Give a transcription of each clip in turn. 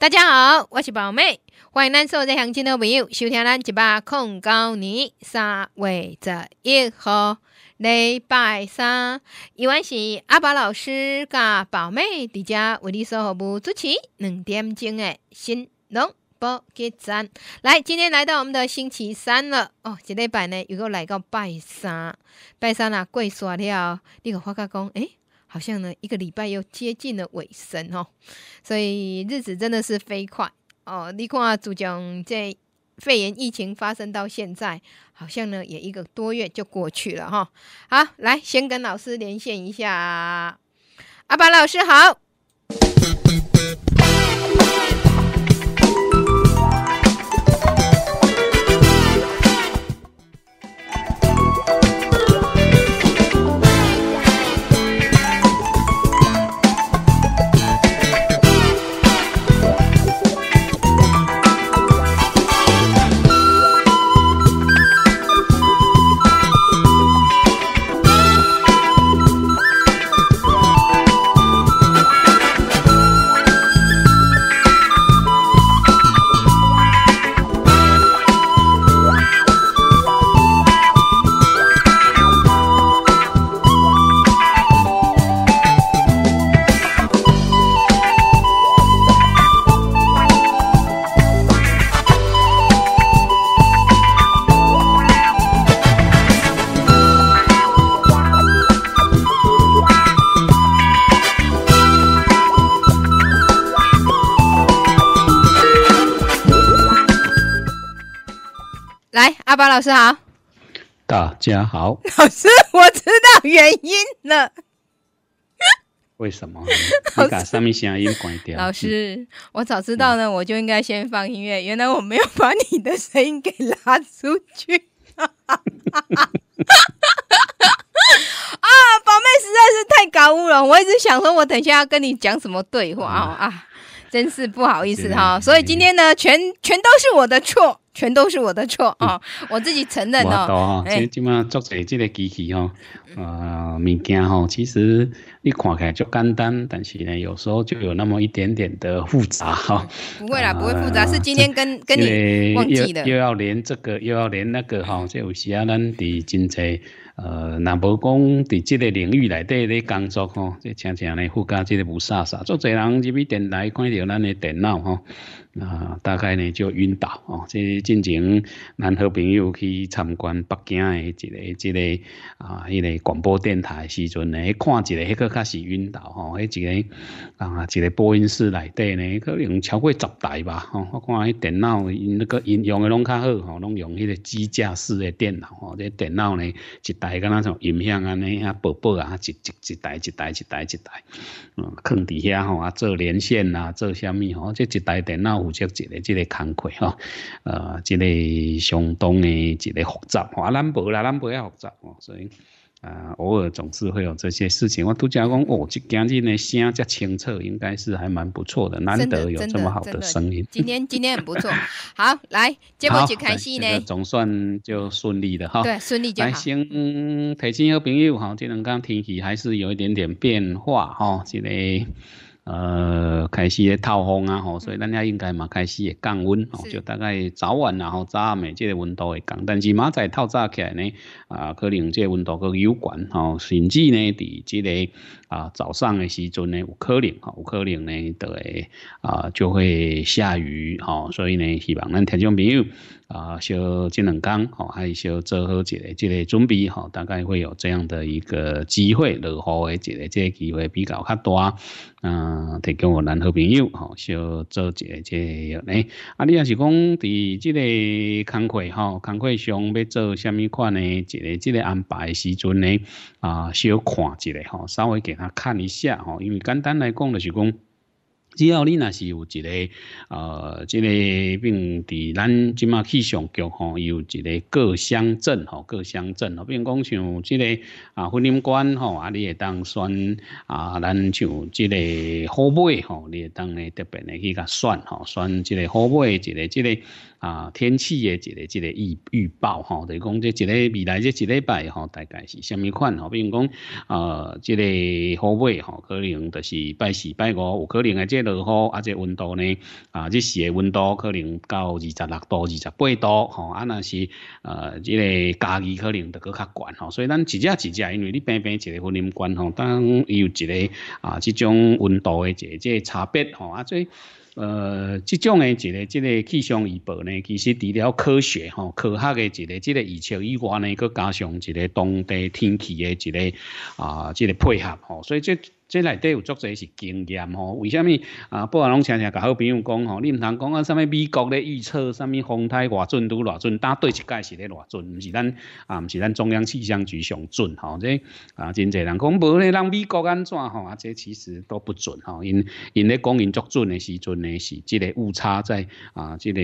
大家好，我是宝妹，欢迎南投在乡亲的朋友收听咱一八控高年三月十一号礼拜三，依然是阿宝老师甲宝妹在家为你所服务主持两点钟诶新农保结账，来今天来到我们的星期三了哦，这礼拜呢又过来到拜三拜三啦，跪煞了，你个发家讲诶。好像呢，一个礼拜又接近了尾声哦，所以日子真的是飞快哦。你看啊，主讲这肺炎疫情发生到现在，好像呢也一个多月就过去了哈。好，来先跟老师连线一下，阿巴老师好。是好，大家好，老师，我知道原因了，为什么？你把上面想要音乐关掉。老师，我早知道呢，我就应该先放音乐。原来我没有把你的声音给拉出去。啊，宝妹实在是太搞悟了。我一直想说，我等一下要跟你讲什么对话哦啊。真是不好意思哈，所以今天呢，全全都是我的错，全都是我的错哦，我自己承认哦。我懂实今码做些这个机器哦，呃，物件哦，其实你看起来就简单，但是呢，有时候就有那么一点点的复杂哈。不会啦，不会复杂，是今天跟跟你忘记的，又要连这个，又要连那个哈，这有些人的精彩。呃，那无讲伫即个领域内底咧工作吼，这常常咧附加即个无啥啥，做侪人入去电台看着咱诶电脑吼。啊，大概呢就晕倒哦。即进前，咱好朋友去参观北京诶一个一个啊，迄个广播电台时阵呢，看一个迄个开始晕倒吼，迄一个啊，一个播音室内底呢，可能超过十台吧。吼、我看迄电脑，那个应用诶拢较好，吼，拢用迄个支架式的电脑。吼，即电脑呢，一台敢那像音响安尼啊，薄薄啊，一、一、一台、一台、一台、一台，嗯，放底下吼啊，做连线啊，做啥物吼，即一台电脑。负责一个这个工作哈，呃，这个相当的这个复杂，华南部啦，南部也复杂哦，所以呃，偶尔总是会有这些事情。我拄则讲哦，这今日呢声较清澈，应该是还蛮不错的，难得有这么好的声音。今天今天很不错，好，来节目就开始呢。总算就顺利的哈。对，顺利就好。先嗯、提醒一个朋友哈，这两天天气还是有一点点变化哈，这个。呃，开始咧透风啊，吼，所以咱遐应该嘛开始也降温，就大概早晚然后早暝，即个温度会降。但是明仔透早起来呢，啊，可能即个温度佫有关吼，甚至呢，伫即个。啊，早上的时阵呢，有可能哈，有可能呢，就会啊，就会下雨哈，所以呢，希望咱听众朋友啊，小这两天哈，还小做好一个这个准备哈，大概会有这样的一个机会，落雨的这类这机会比较较大。嗯，得跟我男好朋友哈，小做一个这咧。啊，你要是讲伫这个工课哈，工课上要做虾米款呢？一个这个安排时阵呢，啊，小看一下哈，稍微给。他看一下吼，因为简单来讲就是讲，只要你那是有一个呃，这个并伫咱即嘛气象局吼，有一个各乡镇吼，各乡镇吼，并讲像这个啊婚姻馆吼啊，你也当选啊，咱像这个好备吼，你也当呢特别呢去甲选吼，选这个后备，一个这个。啊，天气嘅一个一个预预报吼，就讲即一个未来即一礼拜吼，大概是虾米款吼？比如讲，呃，即个后尾吼，可能就是拜四、拜五，有可能啊，即落雨，啊，即温度呢？啊，日时嘅温度可能到二十六度、二十八度吼，啊，那是呃，即个假期可能就佫较悬吼，所以咱一只一只，因为你平平一个分林关吼，当伊有一个啊，即种温度嘅一个即差别吼，啊，最。呃，这种的一个、一个气象预报呢，其实除了科学、哈、科学的这个、这个预测以外呢，佮加上一个当地天气的这个啊，这个配合，吼，所以这。这内底有足侪是经验吼，为什么啊？不，我拢常常甲好朋友讲吼，你唔通讲啊，啥物美国咧预测，啥物风台偌准都偌准，但对一界是咧偌准，唔是咱啊，唔是咱中央气象局上准吼。这啊，真侪人讲无咧，人美国安怎吼？啊，这其实都不准吼，因因咧讲因足准的时阵呢，是，即个误差在啊，即个。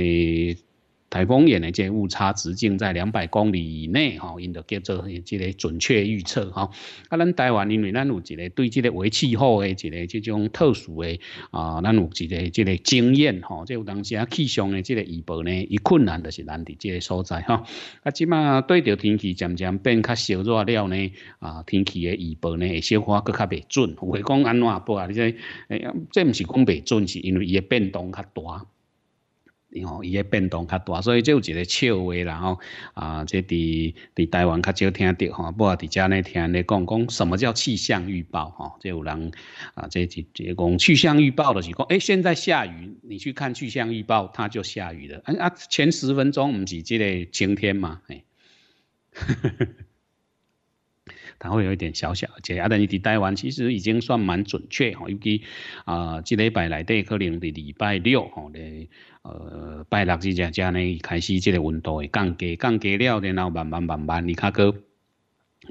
台风眼的这误差直径在两百公里以内，吼，因着叫做即个准确预测，哈。啊，咱台湾因为咱有一个对即个微气候诶一个即种特殊诶啊，咱有一个即个经验，吼，即有当时啊气象诶即个预报呢，一困难就是难伫即个所在，哈。啊，即马对着天气渐渐变较小热了呢，啊，天气诶预报呢会小可搁较未准，有未讲安怎报啊，你说，哎呀，这毋是讲未准，是因为伊诶变动较大。哦，伊个变动较大，所以即有一个笑话，然后啊，即伫伫台湾较少听到吼，不过伫家咧听咧讲讲什么叫气象预报吼，即有人啊，即即讲气象预报的情况，哎，现在下雨，你去看气象预报，它就下雨了。啊，前十分钟毋是即个晴天嘛？诶、它会有一点小小，即阿等伊伫台湾其实已经算蛮准确吼，尤其啊，即礼拜内底可能伫礼拜六吼咧。呃，拜六之前，才呢开始，即个温度会降低，降低了，然后慢慢慢慢，你较高。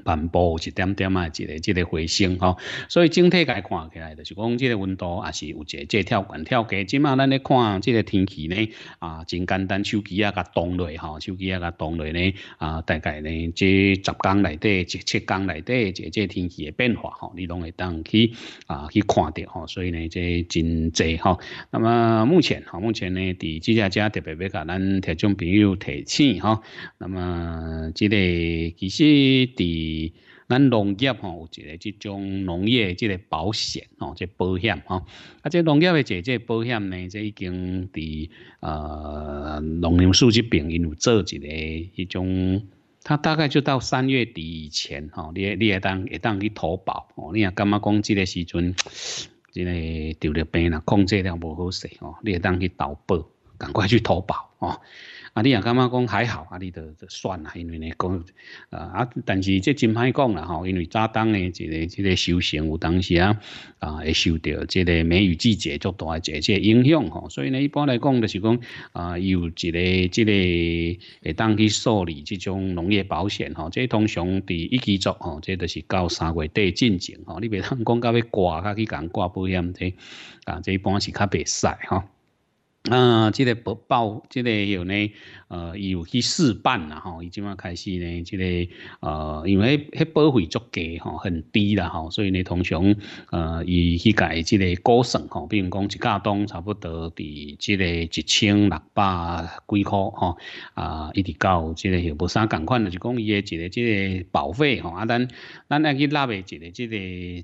慢步一点点啊，一个一个回升吼，所以整体来看起来，就是讲这个温度也是有一个这跳管跳低。即马咱咧看这个天气呢，啊，真简单，手机啊甲冻落吼，手机啊甲冻落呢，啊，大概呢，这十天内底，这七天内底，这这天气的变化吼，你拢会当去啊去看到吼，所以呢，这真济吼。那么目前吼，目前呢，伫这家家特别要甲咱听众朋友提醒吼，那么即个其实伫。咱农业吼有一个这种农业的这个保险吼，这保险吼，啊，这农业的这这保险呢，这已经伫呃农林数据病人有做一个一种，他大概就到三月底以前吼，你你也当也当去投保，哦，你也感觉讲这个时阵这个糖尿病控制了不好势吼，你也当去投保，赶快去投保啊，你也感觉讲还好，啊，你就就算啦，因为呢，讲，啊啊，但是这真歹讲啦吼，因为早当呢，一个一个修行有当时啊，啊，会受到这个梅雨季节足大一些些影响吼，所以呢，一般来讲就是讲，啊，有一个这个会当去受理这种农业保险吼，这通常伫一期做吼，这就是到三月底进行吼，你别通讲到要挂，去讲挂保险这，啊，这一般是较袂使哈。嗯，这个报报，这个有呢。呃，伊有去试办啦吼，伊即卖开始呢，即个呃，因为迄保费足低吼，很低啦吼，所以呢，通常呃，伊去改即个高省吼，比如讲一架东差不多伫即个一千六百几块吼，啊，一直到即个许无啥共款的，就讲伊个一个即个保费吼，啊，咱咱爱去纳个一个即个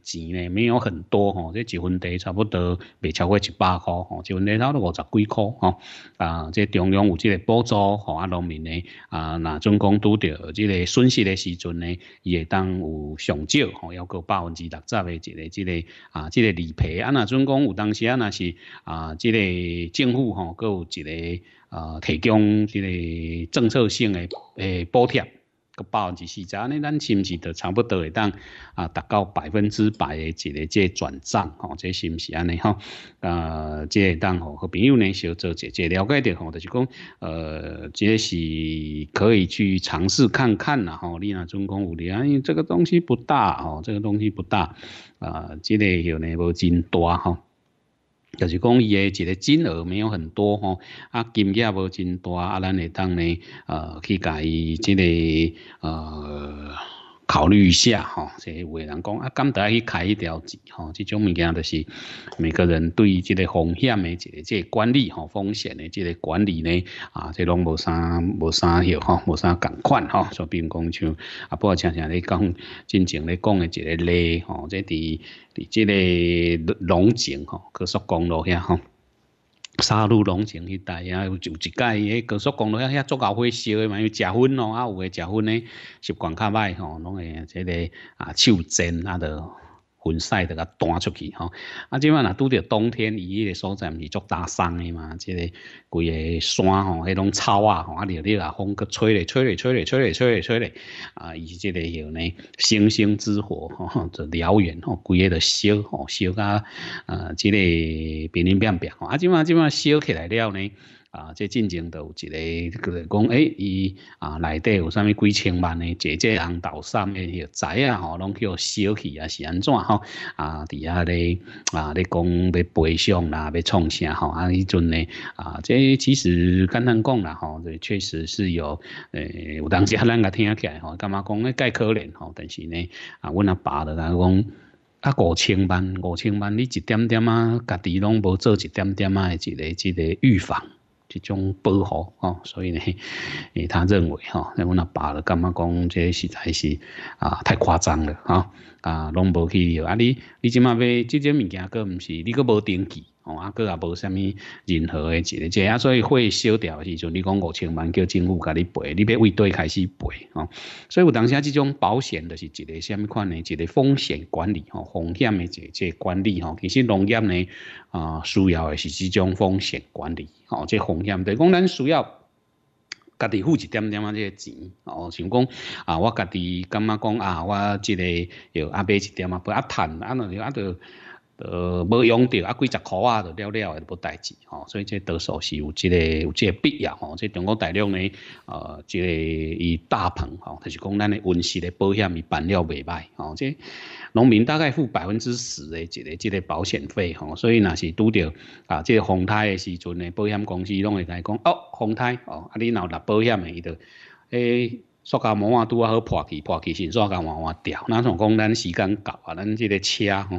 钱呢，没有很多吼，即几分钱差不多未超过一百块吼，一分钱到到五十几块吼，啊，即中央有即个补助。互啊，农民呢啊，那总讲拄着即个损失的时阵呢，伊会当有上少吼，要够百分之六十的即个即个啊，即个理赔啊，那总讲有当时啊那是啊，即个政府吼，佮有一个啊提供即个政策性的诶补贴。百分之四，十，安尼咱是不是就差不多会当啊达到百分之百的这个即转账吼？即是不是安尼吼？呃，即当吼，和朋友呢小做解者了解着吼，就是讲呃，即是可以去尝试看看啦吼。你若总共有啊，因为这个东西不大吼，这个东西不大啊，即个有呢无真大吼。就是讲伊诶一个金额没有很多吼，啊金额无真大，啊咱会当呢呃去甲伊即个呃。考虑一下哈，即的人讲啊，刚得去开一条路，吼，即种物件就是每个人对这即个风险的即个即管理吼，风险的即个管理呢啊，即拢无啥无啥迄吼，无啥共款吼，就比如讲像啊，不过常常咧讲，进前咧讲的这个例吼，这伫伫即个龙井吼高速公路遐吼。沙鹿龙井迄带，也有一间，诶高速公路遐遐足牛，火烧诶，嘛有食薰咯，啊有诶食薰诶习惯较歹吼，拢会，即个啊手震啊着。云烧得甲弹出去吼，啊！即满啦拄着冬天，伊迄个所在毋是足大山诶嘛，即个规个山吼，迄种草啊吼，啊，了了啦风去吹咧，吹咧，吹咧，吹咧，吹咧，吹咧，啊！以即个样呢，星星之火吼，就燎原吼，规个就烧吼，烧甲呃，即个变零变变吼，啊！即满即满烧起来了呢。啊，即进前都有一个，讲哎，伊啊内底有啥物几千万诶，姐姐行投生嘞，迄仔吼拢叫烧气啊，是安怎吼？啊，底下咧啊，咧讲要赔偿啦，要创啥吼？啊，迄阵咧啊，即其实简单讲啦吼，就确实是有，诶，有当时 咱个听起来吼，干嘛讲咧介可怜吼？但是呢，啊，阮阿爸的，他讲啊，五千万，五千万，你一点点啊，家己拢无做一点点啊，一个一个预防。即种保护哦，所以呢，诶 他认为哈，那我阿爸了，干嘛讲这个实在是啊太夸张了吼，啊拢无去，啊你你即马买即种物件，佫唔是，你佫无登记。啊，阿哥也无虾米任何的一个，这啊，所以火烧掉的时阵，你讲五千万叫政府家己赔，你要为对开始赔哦。所以有当时啊，这种保险，就是一个什物款呢？一个风险管理哦，风险的这这管理哦。其实农业呢啊需要的是这种风险管理哦，这风险对讲咱需要家己付一点点啊这个钱哦，想讲啊，我家己感觉讲啊？我这个又阿买一点啊，不啊，赚，啊，那又啊都。呃，无用着啊，几十箍啊，着了了诶，代志吼。所以这多数是有即个有即个必要吼。这中国大陆呢，呃，即个以大棚吼，就是讲咱的温室的保险伊办了袂歹吼。这农民大概付百分之十的即个即个保险费吼。所以若是拄着啊，即个风灾诶时阵呢，保险公司拢会甲伊讲，哦，风灾哦，啊，你有立保险诶，伊就诶，塑胶膜啊，拄啊好破去，破去先塑胶膜换掉。那像讲咱时间够啊，咱即个车吼。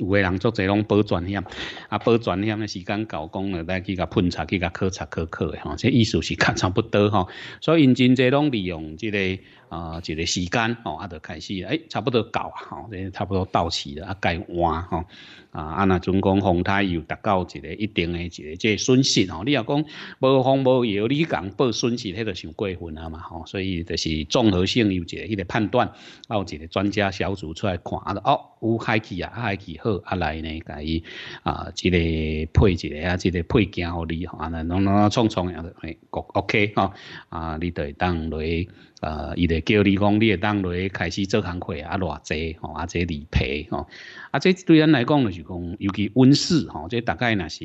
有个人做这种保全险，啊，保全险的时间搞公了，来去甲喷查，去甲考察，考察的吼，这意思是较差不多吼。所以因真这种利用这个啊，这个时间吼，啊，就开始哎，差不多到啊，吼，差不多到期了，啊，该换吼。啊，啊，那总讲风台有达到一个一定的一个这损失哦。你要讲无风无摇，你讲报损失，那就太过分了嘛，吼。所以就是综合性有一个个判断，啊，有一个专家小组出来看啊，哦，有海气啊，海气好。啊来呢，甲伊啊，即个配一个啊，即个配件互你安那弄弄创创弄弄弄 O K 哈，啊，你得当类，呃，伊得叫你讲，你得当类开始做功会啊，偌济吼，啊，这理赔吼，啊，这对咱来讲弄弄讲弄弄温弄吼，这大概那是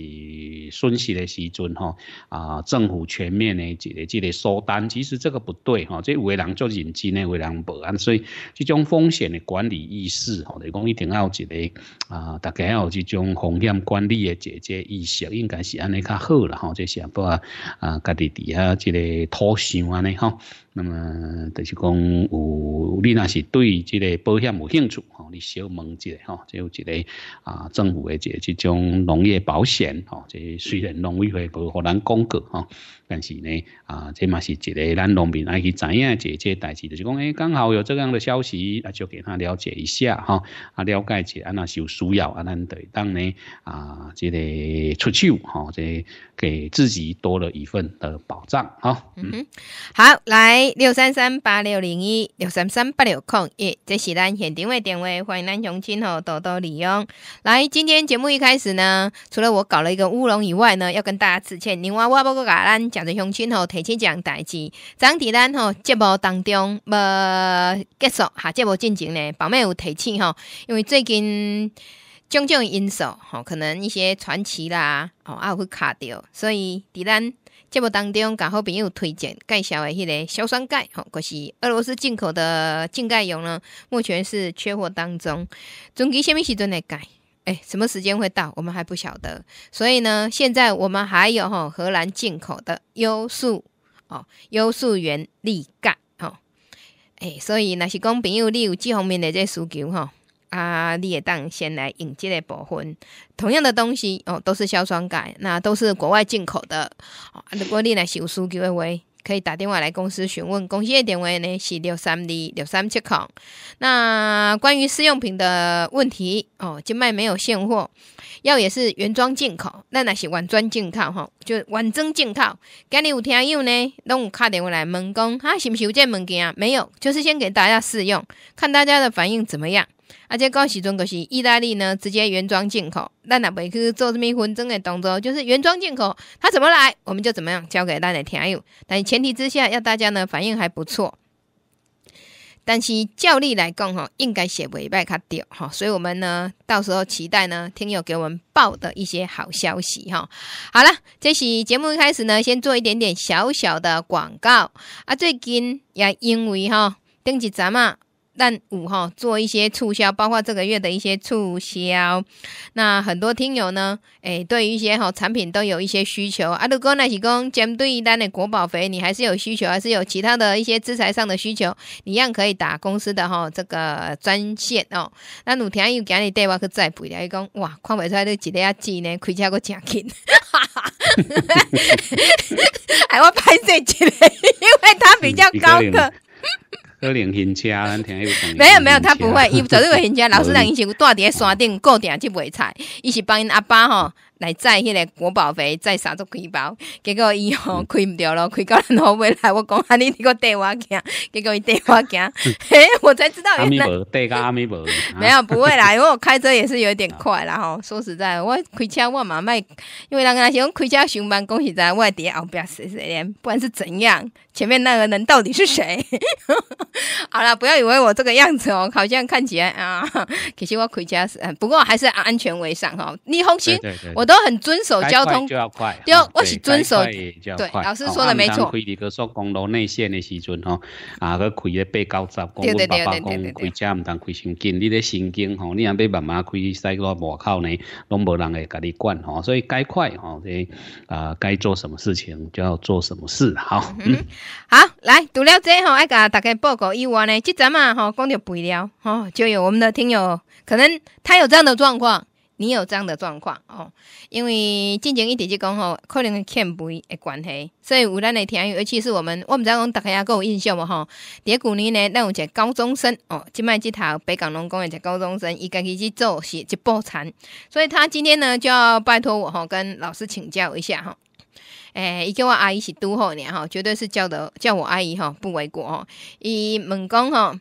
损失的时阵吼，啊，政府全面弄弄弄弄弄收单，其实这个不对弄这有个人做弄弄弄有个人弄弄所以这种风险的管理意识吼，弄讲弄弄弄一个。啊，大家也有这种风险管理的一即意识，应该是安尼较好啦吼。即些不啊，啊，家己底下这个妥想安尼吼。那么就是讲有你那是对即个保险有兴趣吼，你小问一下吼，即有一个啊政府的这即种农业保险吼，即虽然农委会无和咱讲过吼，但是呢啊，即嘛是一个咱农民爱去知影嘅，即些代志就是讲哎，刚好有这样的消息，那就给他了解一下哈，啊了解一下啊那修。主要啊，咱对当呢啊，即得出手哈，即给自己多了一份的保障啊。嗯哼，好，来六三三八六零一六三三八六空一，这是咱现定位电话，欢迎咱雄亲吼多多利用。来，今天节目一开始呢，除了我搞了一个乌龙以外呢，要跟大家致歉。另外，我不够甲咱讲的雄亲吼提前讲代志，整体咱吼节目当中无结束，下节目进行呢，宝妹有提醒吼，因为最近。种种因素，吼，可能一些传奇啦，哦，也去卡掉。所以，伫咱节目当中，甲好朋友推荐介绍的迄个硝酸钙，吼，可是俄罗斯进口的净钙油呢，目前是缺货当中。终极虾米时阵来改？哎，什么时间会到？我们还不晓得。所以呢，现在我们还有吼荷兰进口的优素，哦，优素原力钙，吼。哎，所以那是讲朋友，你有这方面的这需求，吼。啊，你也当先来用接的部分，同样的东西哦，都是硝酸钙，那都是国外进口的哦。如果你来修书，的话，可以打电话来公司询问，公司的电话呢是六三二六三七空。那关于试用品的问题哦，今卖没有现货，要也是原装进口，那那是原装进口哈，就原装进口。今日有听友呢，拢有打电话来问讲啊，是不是有这物件啊？没有，就是先给大家试用，看大家的反应怎么样。而且到时阵就是意大利呢，直接原装进口。那也每去做这么纷争的动作，就是原装进口。它怎么来，我们就怎么样教给大家听友。但前提之下，要大家呢反应还不错。但是照例来讲哈，应该写袂歹较对哈。所以我们呢，到时候期待呢，听友给我们报的一些好消息哈。好了，这期节目一开始呢，先做一点点小小的广告。啊，最近也因为哈，顶一咱嘛。但五哈做一些促销，包括这个月的一些促销，那很多听友呢，诶，对于一些哈产品都有一些需求。啊，如果那是讲，针对一单的国宝肥，你还是有需求，还是有其他的一些资材上的需求，一样可以打公司的哈这个专线哦。那鲁田又今日电话去再补，伊讲哇，看不出来你日台机呢，开车我真紧，哈哈哈哈哈，拍这几台，因为它比较高的。可能钱车，咱听一朋友。没有没有，他不会，伊走入会钱车，老师娘一起伫咧山顶固定去买菜，一起帮阿爸吼来载迄个国宝肥，载三十几包。结果伊吼开毋着咯，开到咱后尾来我讲，安你你个缀我行，结果伊缀我行，嘿，我才知道。阿弥陀，对个阿弥陀。没有不会啦，因为我开车也是有点快啦吼。说实在，我开车我嘛卖，因为刚刚想开车上班，讲实在伫咧后壁死死咧，不管是怎样。前面那个人到底是谁？好了，不要以为我这个样子哦，好像看起来啊，可 实我回家是，不过还是安全为上哈。霓虹区，我都很遵守交通就要快，要我是遵守对老师说的没错。开你个说公路内线的时阵哦，啊，去开个八九十对对对对对，回家唔同开神经，你咧神经吼，你啊别慢慢开，塞个外靠呢，拢无人会甲你管吼，所以该快哦，这、啊该做什么事情就要做什么事好。好，来读了这吼，爱甲大家报告以外呢，这阵嘛吼，讲着肥料吼，就有我们的听友可能他有这样的状况，你有这样的状况哦。因为进前一点就讲吼，可能欠肥的关系，所以有咱的听友，尤其是我们，我不知道大家够有印象吼。伫咧旧年呢，那有一个高中生哦，即摆即头北港农工一个高中生，伊家己去做是一步产，所以他今天呢就要拜托我吼，跟老师请教一下吼。诶，伊叫我阿姨是拄好呢吼，绝对是叫的叫我阿姨吼，不为过吼。伊问讲吼，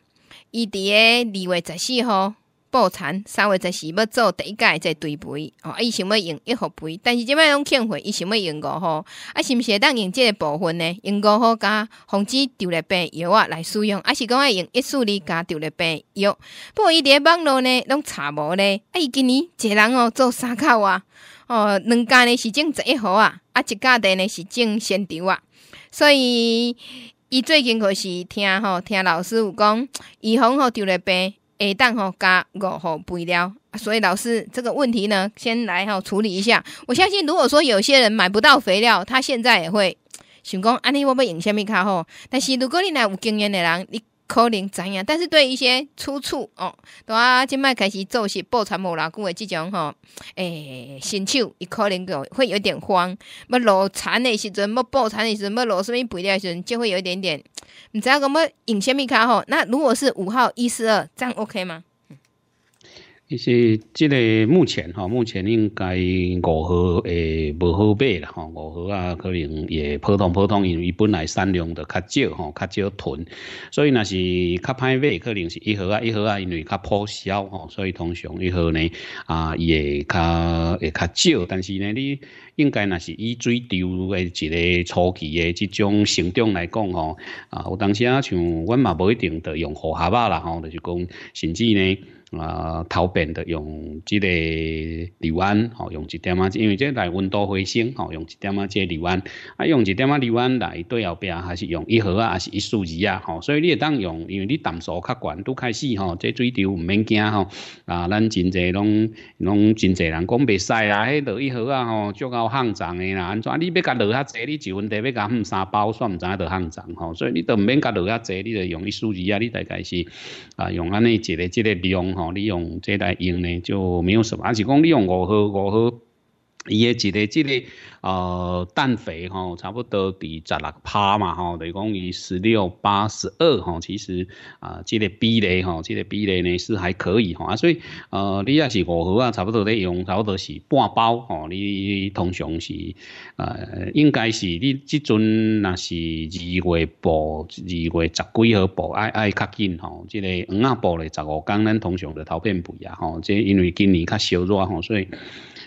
伊伫个二月十四号报产三月十四要做第一届在堆肥啊伊想要用一号肥，但是即摆拢欠费，伊想要用五号，啊是毋是会当用即个部分呢？用五号加防止丢来病药啊来使用，啊是讲爱用一数哩加丢来病药，不过伊伫个网络呢拢查无咧，啊伊今年一个人哦做三口啊。哦，两家呢是种十一号啊，啊一家地呢是种仙桃啊，所以伊最近可是听吼听老师有讲，以防吼得了病，下当吼加五号肥料。所以老师这个问题呢，先来吼处理一下。我相信如果说有些人买不到肥料，他现在也会想讲，安尼我要用虾米卡吼。但是如果你若有经验的人，你可能知影，但是对一些出处哦，啊，即摆开始做是报餐无偌久的即种吼，诶，新手伊可能就会有点慌。要落产的时阵，要报产的时阵，要落什物肥料的时阵，就会有一点点。毋知影讲要用虾物卡吼，那如果是五号一四二，这样 OK 吗？其实，这个目前，哈，目前应该五盒诶，无好买啦，吼，五盒啊，可能也普通普通，因为本来产量的较少，吼，较少囤，所以那是较歹买，可能是一盒啊，一盒啊，因为较破销，吼，所以通常一盒呢，啊，伊会较会较少，但是呢，你应该那是以最低诶一个初期诶即种成长来讲，吼，啊，有当时啊，像阮嘛无一定得用好下巴啦，吼，就是讲，甚至呢。啊，头遍的用即个李弯，吼用一点啊，因为即台温度回升，吼用一点啊，即李弯啊，用一点啊李弯来对后边还是用一盒啊，还是一数字啊，吼，所以你也当用，因为你淡素较悬都开始吼，即水流唔免惊吼。啊，咱真侪拢拢真侪人讲袂使啊，迄落一盒啊吼，足够肮脏的啦，安怎？你要甲落较济，你就问题要甲闷三包算唔影到肮脏吼，所以你都唔免甲落较济，你就用一数字啊，你大概是啊，用安尼一个即个量吼。哦，你用这台用呢，就没有什么，而且讲你用五号五号。伊诶一个即个呃氮肥吼，差不多伫十六趴嘛吼，等于讲伊十六八十二吼，其实啊即个比例吼，即个比例呢是还可以吼，啊所以呃你要是五号啊，差不多咧用差不多是半包吼，你通常是呃，应该是你即阵若是二月部二月十几号补，爱爱较紧吼，即个黄号补咧十五工，咱通常就头变肥啊吼，即因为今年较烧热吼，所以。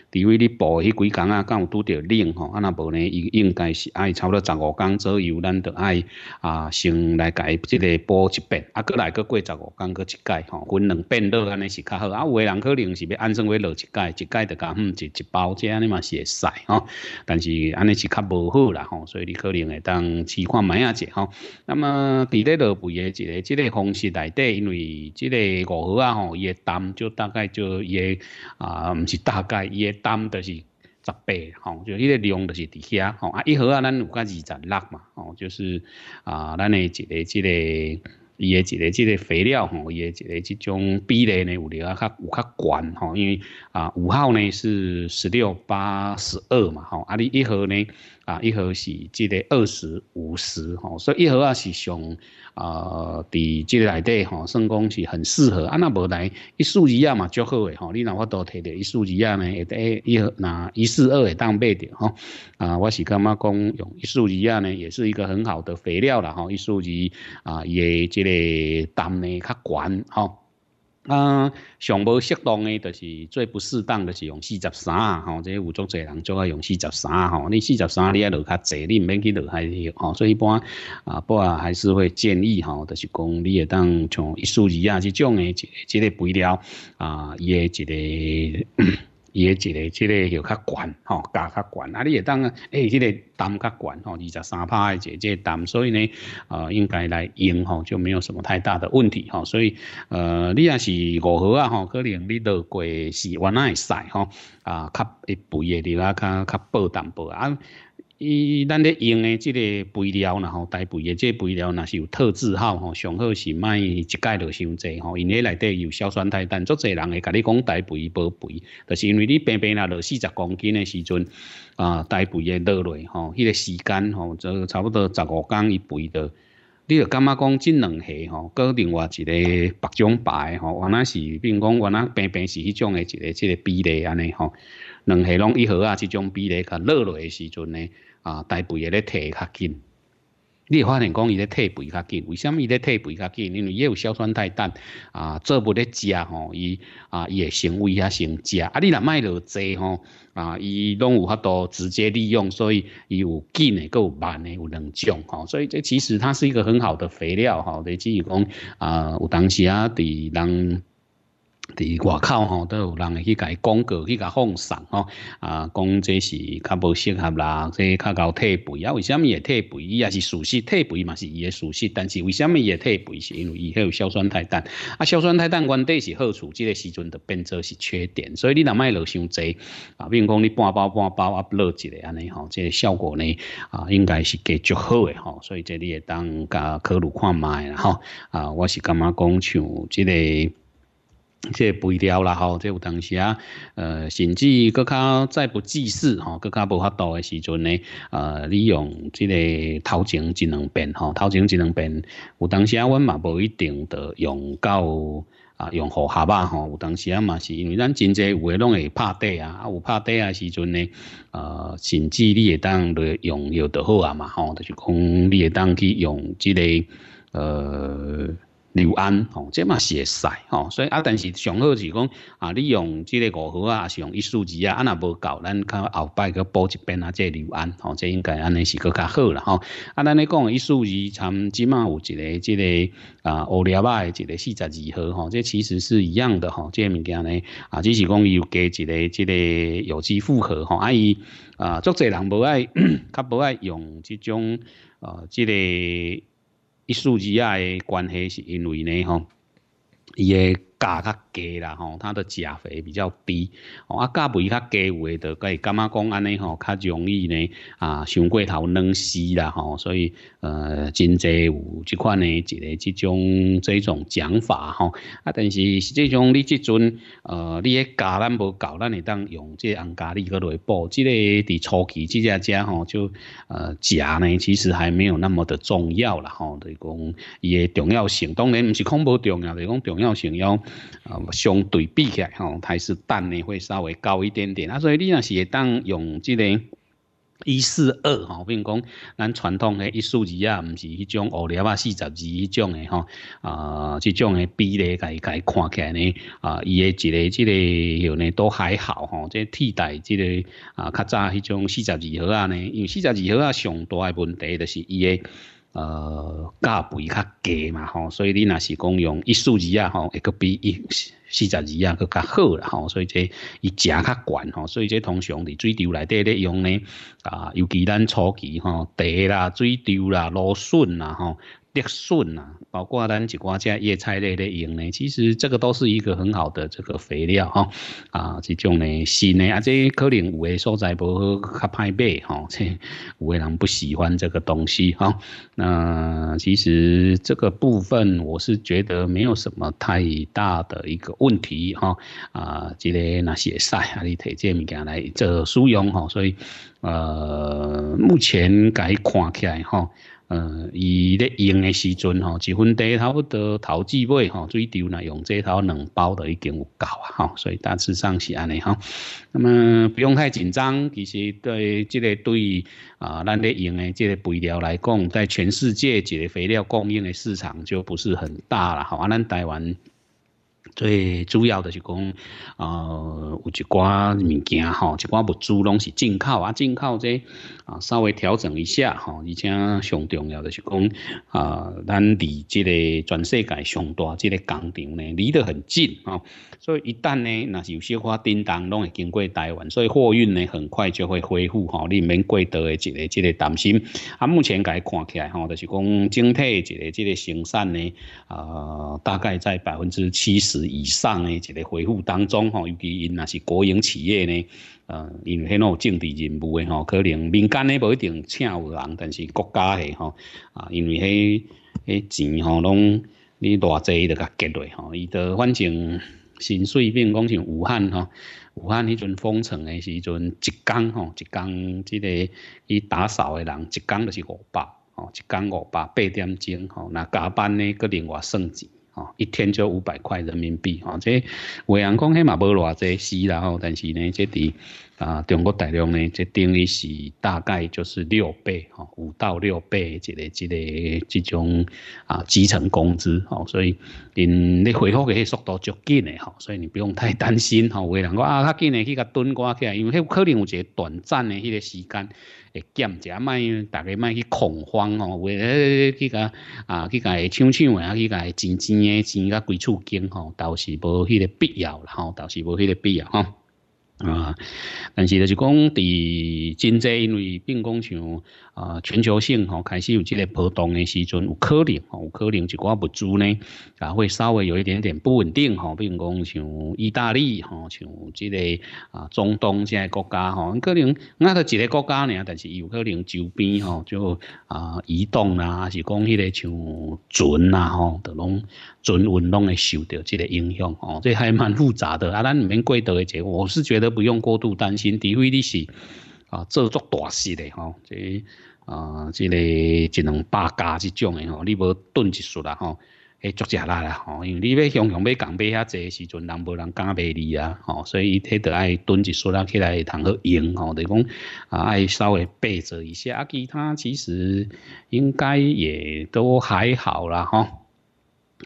除非你播迄几工啊，敢有拄着冷吼？啊那无呢？应应该是爱差不多十五工左右，咱着爱啊，先来解即个补一遍，啊过来搁过十五工搁一解吼，分两遍落安尼是较好。啊有诶人可能是要安算维落一解，一解着甲哼，一一包只安尼嘛是会使吼。但是安尼是较无好啦吼，所以你可能会当试看买下者吼。那么伫咧落肥诶一个即个方式内底，因为即个五号啊吼，伊会淡，就大概就伊会啊，毋是大概伊会。担都是十八，吼，就迄个量就是伫遐，吼啊一盒啊，咱有甲二十六嘛吼，就是啊咱诶一个即个伊诶一个即个肥料吼，伊诶一个即种比例呢有略啊较有较悬吼，因为啊五号呢是十六八十二嘛吼，啊你一盒呢？啊，一盒是即个二十五十吼，所以一盒啊是上啊，伫即个内底吼，算讲是很适合。啊，那无来一数字亚嘛，足好诶吼。你若我都摕着一数字亚呢，会得一盒拿一四二会当买着吼。啊，我是感觉讲用一数字亚呢，也是一个很好的肥料啦吼。伊数字啊，伊诶即个氮呢较悬吼。啊，上无适当诶，就是最不适当，就是用四十三啊，吼，即有足侪人做啊用四十三吼，你四十三你啊落较济，你毋免去落还是吼，所以一般啊，不啊还是会建议吼，就是讲你会当像一、二啊，即种诶，即个肥料啊，诶一个。伊诶一个，即个又较悬吼，价较悬，啊，你会当诶，即个担较悬吼，二十三趴诶，一个担，所以呢，呃，应该来用吼，就没有什么太大的问题吼，所以，呃，你要是五号啊吼，可能你落过是往会晒吼，啊，较会肥诶，你拉较较薄淡薄啊。伊咱咧用诶，即个肥料然后代肥诶，即个肥料若是有特字号吼，上好是卖一盖落伤侪吼，因迄内底有硝酸态，但足侪人会甲你讲代肥无肥，著是因为你平平啦落四十公斤诶时阵，啊代肥诶落落吼，迄个时间吼就差不多十五天伊肥到，你著感觉讲真两下吼，搁另外一个白种牌吼，原来是并讲原来平平是迄种诶一个即个比例安尼吼，两下拢一盒啊，即种比例甲落落诶时阵呢。啊，大肥也咧退较紧，你发现讲伊咧退肥较紧，为什么伊咧退肥较紧？因为也有硝酸氮氮啊，做不咧食吼，伊啊伊会成为啊成食啊，你若卖落侪吼啊，伊拢有法多直接利用，所以伊有紧诶，佮有慢诶，有两种吼，所以这其实它是一个很好的肥料吼。你只是讲啊，有当时啊，伫人。伫外口吼，都有人会去甲伊广告，去伊放送吼。啊，讲这是较无适合啦，这较够退肥啊？为什么也退肥？伊也是属实退肥嘛，是伊诶属实，但是为什么也退肥？是因为伊迄有硝酸钛氮。啊，硝酸钛氮原底是好处，即个时阵就变做是缺点。所以你若买落伤侪，啊，比如讲你半包半包啊，落一个安尼吼，即个效果呢啊，应该是加足好诶吼。所以即个当甲考虑看卖啦吼。啊，我是感觉讲像即个？即肥料啦吼，即有当时啊，呃，甚至搁较再不济事吼，搁较无法度诶时阵呢，呃，利用即个头前一两遍吼，头前一两遍，有当时啊，阮嘛无一定着用到啊，用好下巴吼，有当时啊嘛是因为咱真济有诶拢会拍跌啊，啊，有拍跌啊时阵呢，呃，甚至你会当着用药着好啊嘛吼，就是讲你会当去用即个呃。硫胺哦，即嘛蚀晒哦，所以啊，但是上好是讲啊，你用即个五号啊，是用一数字啊，啊，若无够，咱看后摆去补一遍啊，即硫胺吼，即应该安尼是搁较好啦。吼，啊，咱咧讲一数字，参即嘛有一个即个啊，乌料啊，一个四十二盒吼，即其实是一样的哈，即物件咧啊，只是讲有加一个即个有机复合啊，伊啊，足侪人无爱，较无爱用即种啊，即个。一数字啊，诶，关系是因为呢，吼，伊诶。价较低啦吼，它的钾肥比较低，啊价肥较低有的就介感觉讲安尼吼，较容易呢啊上过头软死啦吼，所以呃真侪有即款呢一个即种这种讲法吼，啊但是际种你即阵呃你个价咱无够，咱会当用即个咖喱里个来补，即个伫初期即只只吼就呃钾呢其实还没有那么的重要啦吼，对讲伊个重要性，当然毋是恐怖重要，对讲重要性要。相对比起来，吼，它是蛋呢会稍微高一点点啊，所以你若是会当用即个一四二，吼，如讲咱传统诶一四二啊，毋是迄种五二啊、四十二迄种嘅，吼，啊，即种嘅比例家家看起呢，啊，伊诶一个即个，吼，呢都还好，吼，即替代即个啊，较早迄种四十二号啊呢，因为四十二号啊上大问题就是伊诶。呃价位较低嘛，吼，所以你若是讲用一数字啊，吼会個比一四十二啊，佮较好啦吼，所以这伊食较悬吼，所以这通常伫水稻内底咧用呢，啊，尤其咱初期吼，茶啦、水稻啦、芦笋啦吼、竹笋啦，包括咱一寡仔叶菜类咧用呢，其实这个都是一个很好的这个肥料吼，啊，这种呢是呢，啊，这可能有诶所在无较歹买吼，这有诶人不喜欢这个东西哈，那其实这个部分我是觉得没有什么太大的一个。问题哈啊，即个那些晒啊，你提这物件来做使用哈，所以呃，目前该看起来哈，呃，伊咧用的时阵吼，一份地差不多头几尾吼，最丢那用这套能包的已经有够啊，吼，所以大致上是安尼哈。那么不用太紧张，其实对即个对啊，咱咧用的即个肥料来讲，在全世界即个肥料供应的市场就不是很大了，吼，啊，咱台湾。最主要的是讲，呃，有一寡物件吼，一寡物资拢是进口啊，进口这啊稍微调整一下吼，而且上重要的是讲啊，咱离这个全世界上大这个工厂呢离得很近啊，所以一旦呢，那有些话订单拢会经过台湾，所以货运呢很快就会恢复吼，你免过度的一个这个担心。啊，目前来看起来吼，就是讲整体一个这个生产呢，啊，大概在百分之七十。以上的一个回复当中吼，尤其因那是国营企业呢，呃，因为迄种政治任务的吼，可能民间呢不一定请有人，但是国家的吼，啊，因为迄迄钱吼，拢你偌济都甲吉利吼，伊就反正薪水变讲像武汉吼，武汉迄阵封城的时阵，一工吼一工，即个伊打扫的人，一工就是五百，吼一工五百八点钟，吼那加班呢，搁另外算钱。哦，一天就五百块人民币，哦，这人讲起码无偌是然后，但是呢，这啊中国大陆呢，这等于是大概就是六倍，哈，五到六倍一这种啊基层工资，哦，所以，你回复的速度足紧的哈，所以你不用太担心，哈，外人啊较紧呢，去蹲瓜起来，因为可能有一个短暂的迄个时间。减者，卖大家卖去恐慌吼，为了去甲啊，去个抢抢啊，去个钱钱诶，钱甲归处紧吼，倒是无迄个必要啦吼，倒是无迄个必要吼。啊。但是就是讲伫真济，因为并讲像。啊，全球性吼开始有这个波动的时阵，有可能吼，有可能一寡物资呢，啊，会稍微有一点点不稳定吼。比如讲像意大利吼，像这个啊中东这些国家吼，可能那个几个国家呢，但是有可能周边吼就啊移动啦，还是讲迄个像船啦吼，都拢船运拢会受到这个影响吼，这还蛮复杂的。啊，咱免过度的结果，我是觉得不用过度担心。除非你是啊做足大事的吼，这。啊，即个一两百家这种诶吼，你无囤一束啦吼，诶，作假啦啦吼，因为你要向向要讲买遐诶时阵，人无人敢卖你啊吼，所以伊摕得爱囤一束啦起来通好用吼，就讲啊爱稍微备着一下，啊，其他其实应该也都还好啦吼。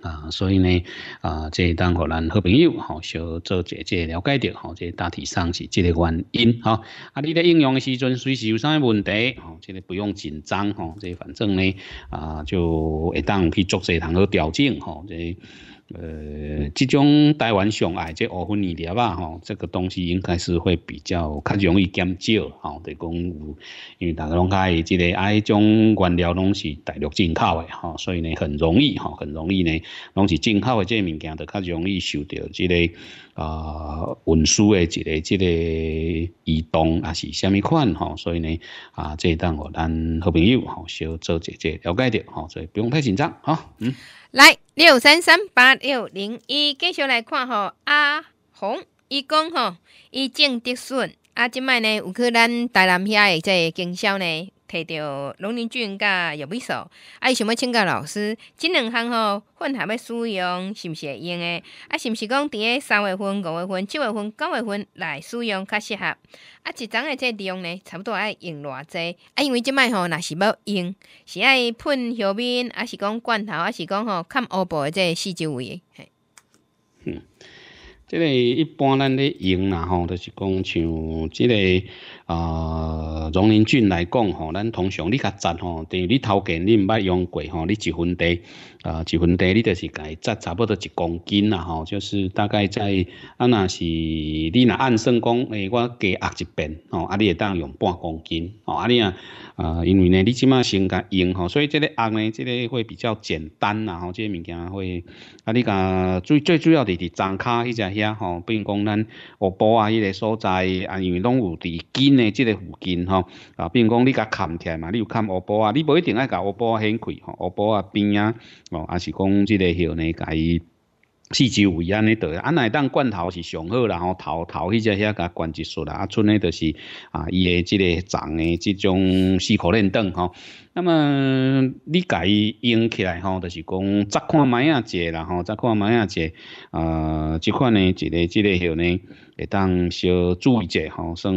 啊，所以呢，啊，这当互咱好朋友吼，小做姐姐了解着吼，这大体上是这个原因哈。啊，你在应用的时阵随时有啥问题，吼，这个不用紧张哈，这反正呢，啊，就会当去做些堂好调整哈，这。呃，这种台湾上爱这五分二裂吧，吼，这个东西应该是会比较较容易减少，吼，就讲有，因为大家拢爱即个爱种原料拢是大陆进口的，吼，所以呢很容易，吼，很容易呢，拢是进口的这物件就较容易受到即个。啊，运输的一个、这个移动啊是虾米款吼，所以呢啊，这当我咱好朋友吼，小做这这了解着点所以不用太紧张哈。嗯，来六三三八六零一，继续来看吼，阿红，伊讲吼，伊种竹笋，啊，即卖呢，有去咱台南遐的这经销呢。摕着龙林菌甲玉米素，啊，伊想要请教老师，即两项吼混合要使用，是毋是会用诶？啊，是毋是讲伫诶三月份、五月份、七月份、九月份来使用较适合？啊，一掌诶，即个量呢，差不多爱用偌济？啊，因为即摆吼若是要用，是爱喷表面，啊是讲罐头，啊是讲吼看乌布诶，即四周围。哼，即个一般咱咧用啦吼，就是讲像即个。啊，荣林菌来讲吼，咱通常你甲摘，吼，等于你头前你唔捌用过吼，你一分地，啊，一分地，你就是佢摘差不多一公斤啦，吼，就是大概在，啊，那是你若按算讲诶，我加压一遍吼，啊，你会当用半公斤，吼，啊，你啊，啊，因为呢，你即晚先甲用，吼，所以即个压呢，即个会比较简单啦，吼，即个物件会，啊，你甲最最主要哋是站卡迄只遐吼，比如讲咱荷包啊，迄个所在，啊，因为拢有伫堅。即个附近吼，啊，比如讲你甲砍起来嘛，你有砍乌波啊，你无一定爱甲乌柏掀开吼，乌波啊边啊，哦，啊是讲即个叫呢，甲伊。四周围安尼倒，啊，乃当罐头是上好啦吼，头头迄只遐甲关一术啦，啊，剩诶都是啊，伊诶即个长诶即种四口链灯吼。那么你家己用起来吼，就是讲再看买啊只，啦吼，再看买啊只，呃，即款呢，一个、一个许呢，会当小注意者吼，算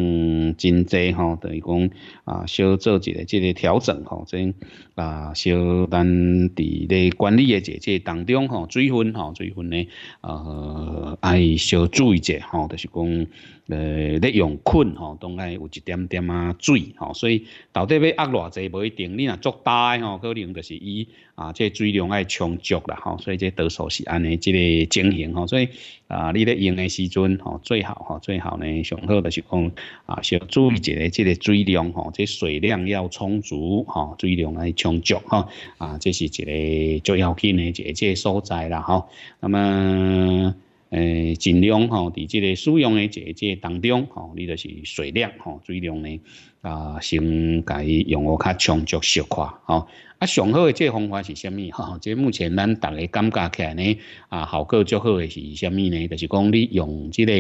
真济吼，等于讲啊，小做一个这个调整吼，先啊，小咱伫咧管理个一这当中吼，水分吼，水分呢，呃，爱小注意者吼，就是讲呃，咧用菌吼，当爱有一点点啊水吼，所以到底要压偌济，无一定你。你若做大吼，可能就是伊啊，这水量爱充足啦吼，所以这多数是安尼，这个情形吼，所以啊，你咧用的时阵吼，最好吼，最好呢，上好就是讲啊，小注意一个，这个水量吼，这水量要充足吼，水量爱充足哈，啊，这是一个最要紧的这个所在啦吼，那么。诶，尽量吼，伫即个使用诶，这这当中吼，你就是水量吼，水量呢啊，先甲伊用我较充足小块吼。啊，上好诶，这方法是虾米吼？即目前咱大家感觉起来呢啊，效果最好诶是虾米呢？就是讲你用即个。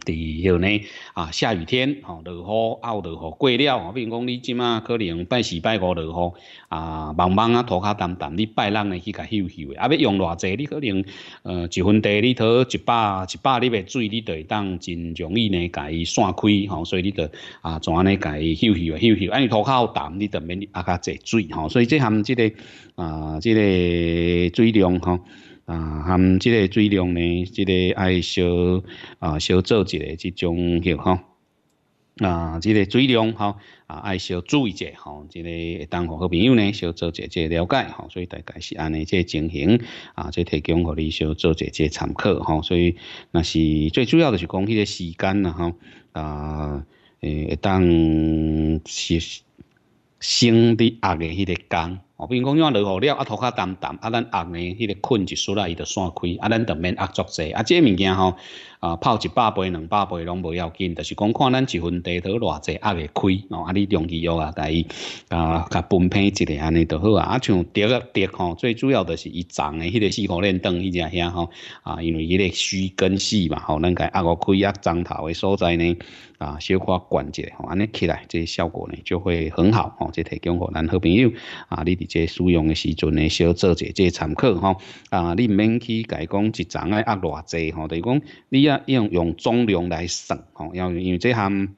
伫，迄个啊，下雨天吼，落雨，啊，落雨过了比如讲你即马可能拜四拜五落雨，啊，茫茫啊，涂骹澹澹，你拜人呢去甲休休，啊，要用偌济，你可能，呃，一份地你讨一百一百粒诶水，你就会当真容易呢，甲伊散开吼，所以你著啊，怎安尼甲伊休休啊，休休，安尼涂骹澹，你就免啊较济水吼，所以即项即个啊，即个水量吼。啊，含即个水量呢，即个爱小啊，小做一个即种个吼。啊，即个水量吼，啊，爱小注意者吼。即个当好朋友呢，小做者个了解吼。所以大概是安尼即个情形啊，即提供互你小做者者参考吼。所以那是最主要的是讲迄个时间啦吼，啊，诶，当是升伫压的迄个工。哦，比如讲，你看落雨了，啊，涂骹澹澹，啊，咱压呢，迄个困一出来，伊就散开，啊，咱就免压足济，啊，即个物件吼。啊，泡一百杯、两百杯拢无要紧，就是讲看咱一份地土偌济压会开哦。啊，你用机药啊，甲伊啊，甲分配一下安尼就好啊。啊，像叠啊叠吼，最主要著是伊长诶，迄个四口链嫩迄只遐吼啊，因为伊个须根系嘛，吼，咱伊压个开压长头诶所在呢啊，小可管一吼，安尼起来，这效果呢就会很好吼，这提供互咱好朋友啊，你伫这使用诶时阵呢，小做者这参考吼，啊，你免去伊讲一丛诶压偌济吼，就是讲你用用总量来算吼，因为因为这项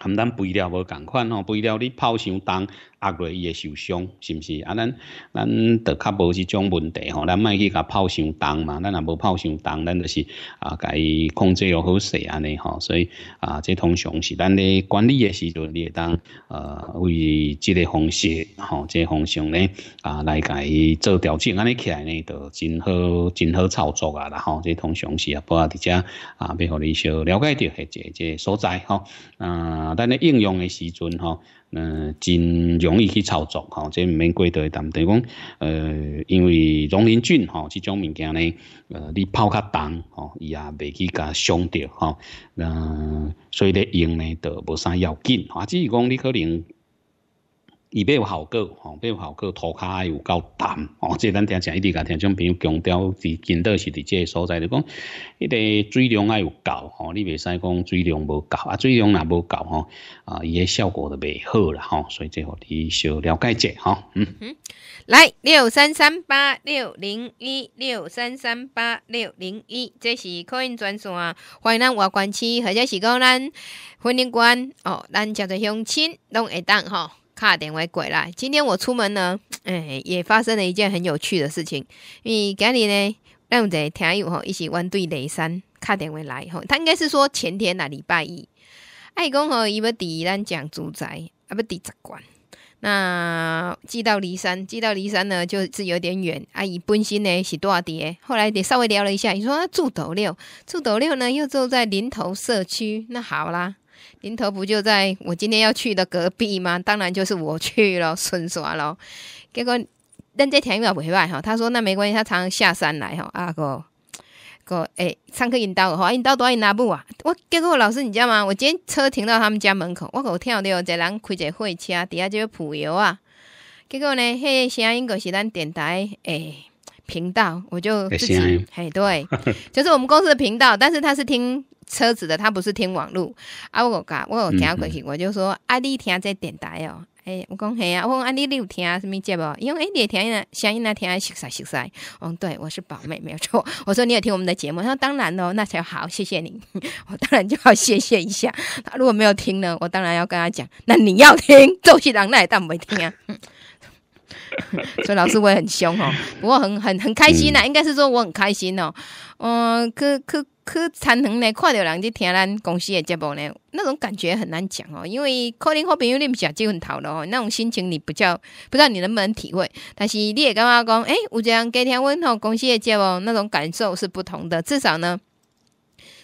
含咱肥料无共款吼，肥料你泡伤重。压落伊会受伤，是毋是？啊，咱咱着较无即种问题吼，咱卖去甲泡伤重嘛，咱也无泡伤重，咱就是啊，甲伊控制又好势安尼吼，所以啊，这通常是咱咧管理诶时阵，你会当呃，为即个方式吼，即、个方向咧啊，来甲伊做调整，安尼起来咧，着真好，真好操作啊，然后这通常是啊，不啊，伫遮啊，要互你小了解着，下者这所在吼，啊，咱咧应用诶时阵吼。嗯真容易去操作吼这毋免过多诶等于讲呃因为荣林菌吼即种物件呢呃你泡较重吼伊也袂去甲伤着吼嗯所以咧用呢着无啥要紧啊只是讲你可能伊要有效果，吼，要有效果，涂骹爱有够淡，哦，即咱听上一直甲听众朋友强调伫见到是伫这个所在，就讲，迄个水量爱有够，吼，你未使讲水量无够，啊，水量若无够，吼，啊，伊个效果就袂好啦，吼，所以即互你小了解者，吼、嗯嗯，来六三三八六零一六三三八六零一，这是客运专线，欢迎咱外关区或者是讲咱婚姻馆，哦，咱叫做相亲拢会当，吼。打电话过来，今天我出门呢，哎，也发生了一件很有趣的事情。因为家里呢，让个听友吼一起玩对雷山，打电话来吼，他应该是说前天啦，礼拜一。爱公讲吼，伊要第一咱讲住宅，啊不第十关。那寄到骊山，寄到骊山呢，就是有点远。阿姨本身呢是多少诶，后来得稍微聊了一下，你说住斗六，住斗六呢又住在林头社区，那好啦。林头不就在我今天要去的隔壁吗？当然就是我去了，顺耍了。结果人这田玉回来哈，他说那没关系，他常常下山来哈。阿哥哥诶，上课引导哈，引导多少那不啊？我结果老师你知道吗？我今天车停到他们家门口，我狗跳掉，一个人开着货车底下就要补油啊。结果呢，嘿声音果是咱电台诶频道，我就自己，诶，对，就是我们公司的频道，但是他是听。车子的他不是听网路啊！我噶，我有听过去，我就说：啊，你听这电台哦，哎，我讲嘿啊，我讲啊，你你有听什么节目？因为哎，你也听声音那听啊，熟噻熟噻。嗯，对，我是宝妹，没有错。我说你有听我们的节目？他说当然喽，那才好，谢谢你。我当然就要谢谢一下。他如果没有听呢，我当然要跟他讲，那你要听 周杰郎那也当没听啊。所以老师我也很凶哦，不过很很很开心啦，应该是说我很开心哦，嗯，去去去餐厅咧，看到人去听咱公司的节目咧，那种感觉很难讲哦，因为可能好和朋友你不起来就很陶了哦，那种心情你不叫不知道你能不能体会，但是你也跟我讲，哎，有这样给天听问候公司的节目那种感受是不同的，至少呢。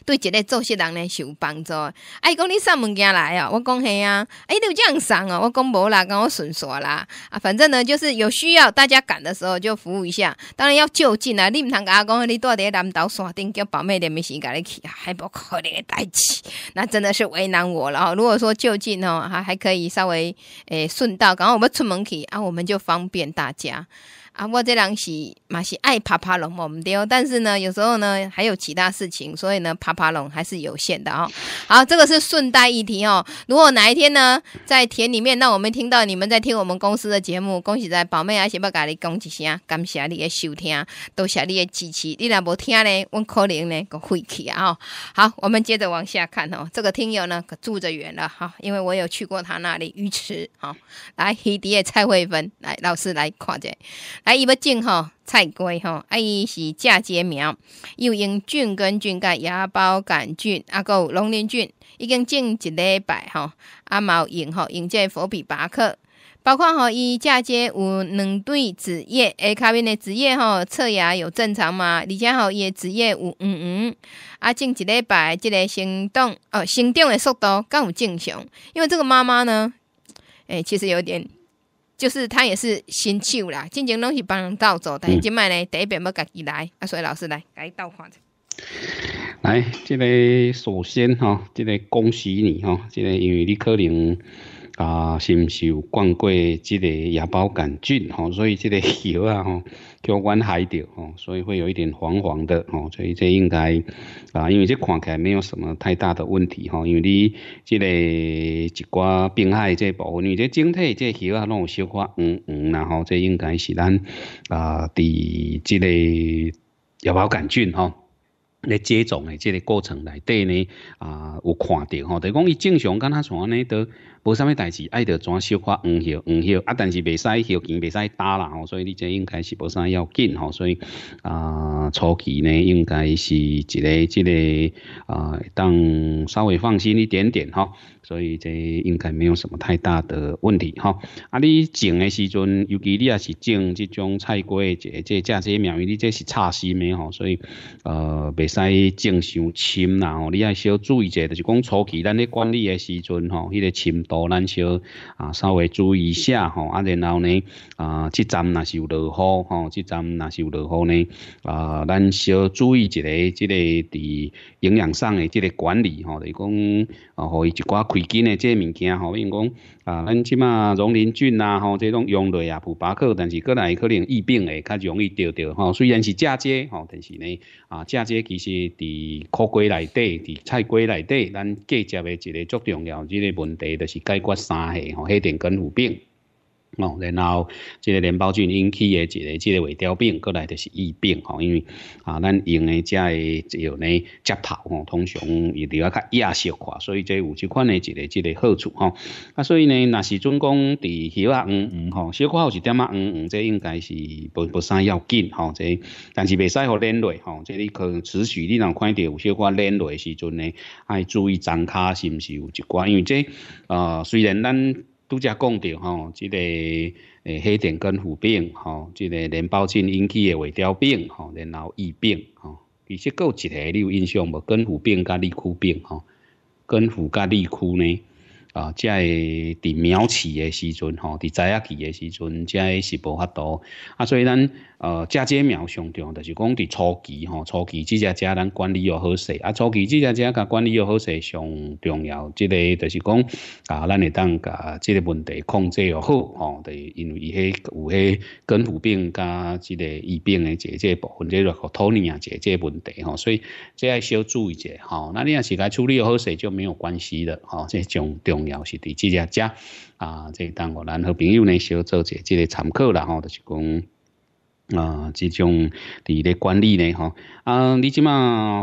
对一个做事人呢是有帮助。啊，伊讲你送物件来哦，我讲嘿啊，哎，有这样送哦，我讲无啦，跟我顺耍啦。啊，反正呢，就是有需要大家赶的时候就服务一下。当然要就近啦，你毋通甲我讲你伫在南岛山顶叫宝妹的明星甲你去啊，还无可能代志。那真的是为难我了。如果说就近哦，还还可以稍微诶顺道，刚好我们出门去啊，我们就方便大家。啊，我这人是嘛是爱爬爬龙我们丢。但是呢，有时候呢还有其他事情，所以呢爬爬龙还是有限的哦。好，这个是顺带一提哦。如果哪一天呢在田里面，那我们听到你们在听我们公司的节目，恭喜在宝妹啊，谢不感你恭喜一下，感谢你的收听，多谢你的支持。你若无听呢，我可能呢个废弃啊。好，我们接着往下看哦。这个听友呢可住着远了，哈，因为我有去过他那里鱼池。好，来，黑底的蔡慧芬，来老师来夸奖。啊伊要种吼菜瓜吼，啊伊是嫁接苗，又用菌根菌甲芽孢杆菌啊，有农林菌已经种一礼拜吼，啊嘛有用吼，用这佛比拔克，包括吼，伊嫁接有两对子叶，下下面的子叶吼，侧芽有正常吗？而且吼，伊的子叶有黄黄，啊，种一礼拜，这个生长哦，生长的速度有正常，因为这个妈妈呢，欸，其实有点。就是他也是新手啦，之前拢是帮人倒做，但是今麦咧第一遍要家己来，啊，所以老师来改倒看者。来，这个首先哈，这个恭喜你哈，这个因为你可能。啊，是毋是有灌过即个芽孢杆菌吼，所以即个鱼啊吼，叫阮海到吼，所以会有一点黄黄的吼，所以这应该啊，因为这看起来没有什么太大的问题吼，因为你即个一寡病害这部分，因为这整体这鱼啊拢有小块黄黄然后，这应该是咱啊，伫即个芽孢杆菌吼，咧接种的即个过程内底呢啊有看到吼，就讲伊正常，跟他从安尼都。无啥物代志，爱着怎小花黄叶黄叶啊，但是袂使叶紧，袂使打啦吼。所以你这应该是无啥要紧吼。所以啊，初期呢，应该是一个、一个啊，当稍微放心一点点哈。所以这应该没有什么太大的问题哈。啊，你种的时阵，尤其你也是种这种菜瓜这这价些苗，你这是插时的吼。所以呃，袂使种伤深啦吼，你也要小注意者，就是讲初期咱咧管理的时阵吼，迄个深。哦，咱小啊稍微注意一下吼，啊然后呢啊，即阵若是有落雨吼，即阵若是有落雨呢，啊，咱小注意一下，即个伫营养上的这个管理吼，就是讲，哦，互伊一寡开金的这个物件吼，因为讲，啊，咱即马农林菌啊吼，这种用落啊，普巴克，但是个来可能疫病会较容易着着吼。虽然是嫁接吼，但是呢，啊，嫁接其实伫苦瓜内底、伫菜瓜内底，咱解决的一个足重要这个问题，就是解决三下吼，黑点根腐病。哦，然后即个镰孢菌引起的一个即个尾凋病，过来就是疫病吼，因为啊，咱用的这个这样呢接头，吼、通常伊比较较压缩化，所以这有即款的一个一个好处吼。啊，所以呢，若是准讲伫鱼啊黄黄吼，小可有一点啊黄黄，这应该是不不啥要紧吼，这但是未使互连累吼，这你可能持续你若看着有小可连累的时阵呢，爱注意长卡是毋是有一寡，因为这呃，虽然咱。拄则讲着吼，即个诶黑点跟腐病吼，即个连孢菌引起诶萎凋病吼，然后疫病吼，其实够一个你有印象无？根腐病甲立枯病吼，根腐甲立枯呢啊，在伫苗期诶时阵吼，伫栽秧起诶时阵，即个是无法多啊，所以咱。呃，遮接苗上重要，就是讲伫初期吼，初期即只家咱管理又好势，啊，初期即只遮甲管理又好势上重要，即个就是讲，啊，咱会当甲即个问题控制又好吼，对，因为伊迄有迄根腐病甲即个疫病诶，即个部分即个土泥啊，即个问题吼，所以即爱小注意者吼，那你若是甲处理又好势就没有关系了吼，即种重要是伫即只遮啊，即当我咱好朋友呢，小做者即个参考啦吼，就是讲。啊，即种伫咧管理咧吼，啊，你即卖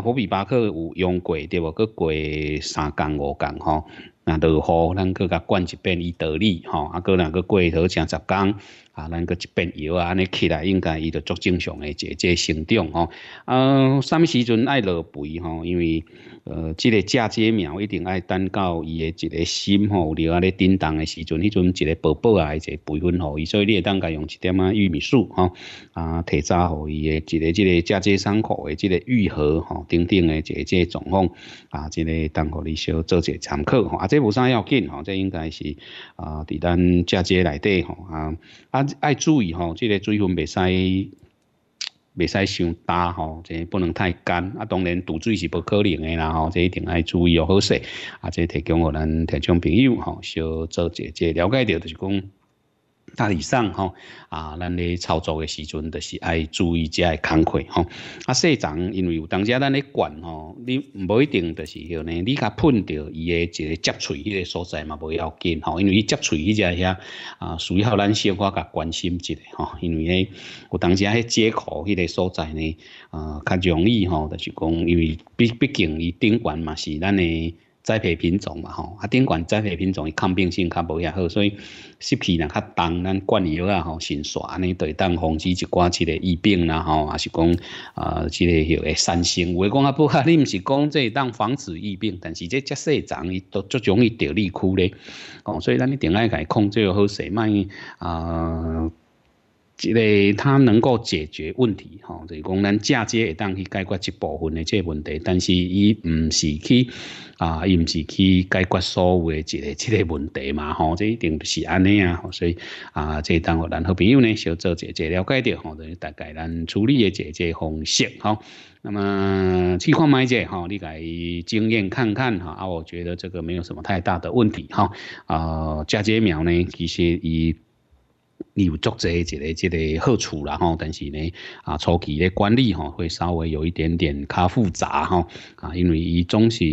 好比巴克有用过对无？过过三工五工吼，那落雨咱去甲管一遍伊道理吼，啊，过若个过好正十工。啊，咱个一边摇啊，安尼起来应该伊就足正常诶一节生长吼。啊，啥物时阵爱落肥吼？因为呃，即个嫁接苗一定爱等到伊诶一个心吼了啊咧叮当诶时阵，迄阵一个宝宝啊，一个培分吼，伊所以你会当该用一点啊玉米素吼啊，提早吼伊诶一个即个嫁接伤口诶即个愈合吼，等等诶一节状况啊，即个当互你小做一参考吼。啊，即无啥要紧吼，即应该是啊，伫咱嫁接内底吼啊啊。爱注意吼，这个水分袂使袂使伤干吼，即个、不能太干。啊，当然堵水是不可能的啦吼，这一定爱注意哦，好势。啊，这提供予咱提供朋友吼，少做者即了解着，就是讲。大体上，吼啊，咱咧操作嘅时阵，就是爱注意遮诶工课，吼啊，细长因为有当时咱咧管吼，你无一定就是许呢，你甲喷到伊嘅一个接嘴迄个所在嘛，无要紧，吼，因为伊接嘴迄只遐啊，需要咱小可甲关心一下，吼，因为咧有当时啊，接口迄个所在呢，呃，较容易吼，就是讲，因为毕毕竟伊顶管嘛是咱诶。栽培品种嘛吼，啊，顶管栽培品种伊抗病性较无遐好，所以湿气呢较重，咱灌药啊吼，先刷安尼，对，是当防止一寡即个疫病啦吼，还是讲啊即个许个三生，有诶讲啊不哈，你毋是讲即当防止疫病，但是即只细虫伊都足容易着你枯咧，哦，所以咱一定爱甲伊控制好势，莫一啊。即个它能够解决问题，吼，就是讲咱嫁接会当去解决一部分的这问题，但是伊唔是去啊，伊唔是去解决所有的一个即 个问题嘛，吼，这一定是安尼啊，所以啊，即当我咱好朋友呢，小做姐姐了解着，吼，等于大概咱处理的姐姐方式，吼。那么去看买者，哈，你来经验看看，哈，啊，我觉得这个没有什么太大的问题，哈，啊，嫁接苗呢，其实伊。你有做这一个、这个好处了吼，但是呢，啊，初期的管理吼，会稍微有一点点较复杂哈，啊，因为伊总是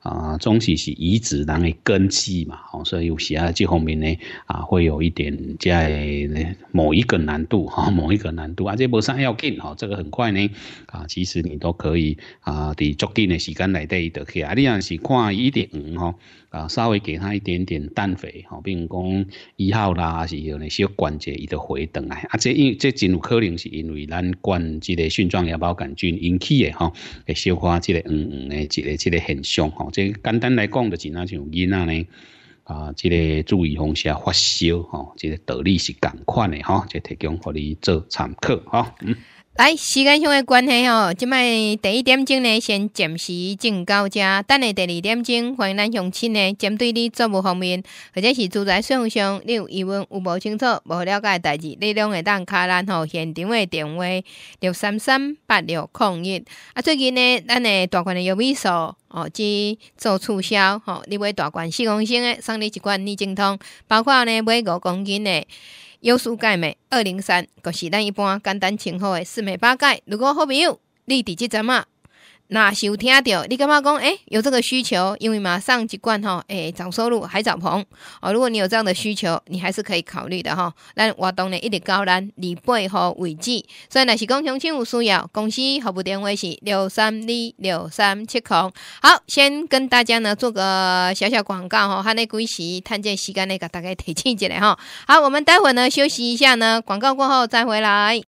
啊，总是是移植然后根系嘛，吼，所以有时啊这方面呢，啊，会有一点在某一个难度哈，某一个难度，啊，这无啥要紧哈，这个很快呢，啊，其实你都可以啊，伫足短的时间内底伊得去啊，你要是看一点五吼。啊，稍微给他一点点氮肥，吼，并讲一号啦，是有哪些关节伊就回转来啊？这因这真有可能是因为咱关节的菌状链球杆菌引起吼，会消化这个嗯嗯，诶，这个这个很凶，吼，这简单来讲的就是哪像囡仔呢？啊，这个注意方向发烧，吼，这个道理是共款的，吼，就提供给你做参考，吼、嗯。来，时间上的关系吼，即摆第一点钟呢，先暂时进到遮。等下第二点钟，欢迎咱乡亲呢，针对你作物方面或者是住宅用上，你有疑问、有无清楚、无了解的代志，你拢会当卡咱吼，现场的电话六三三八六空一。啊，最近呢，咱的大关的优惠数哦，即做促销吼，你买大罐四公升诶，送你一罐你精通，包括呢买五公斤诶。优素盖美二零三，就是咱一般简单称呼的四美八盖。如果好朋友，你伫即阵啊。那收听到，你感觉讲，诶，有这个需求，因为马上即冠吼，诶，涨收入还涨棚哦。如果你有这样的需求，你还是可以考虑的哈。咱活动呢一直到咱礼拜和为止，所以那是讲相亲有需要，公司服务电话是六三二六三七空。好，先跟大家呢做个小小广告哈，哈内归时趁见时间那个大概提醒一来哈。好，我们待会呢休息一下呢，广告过后再回来。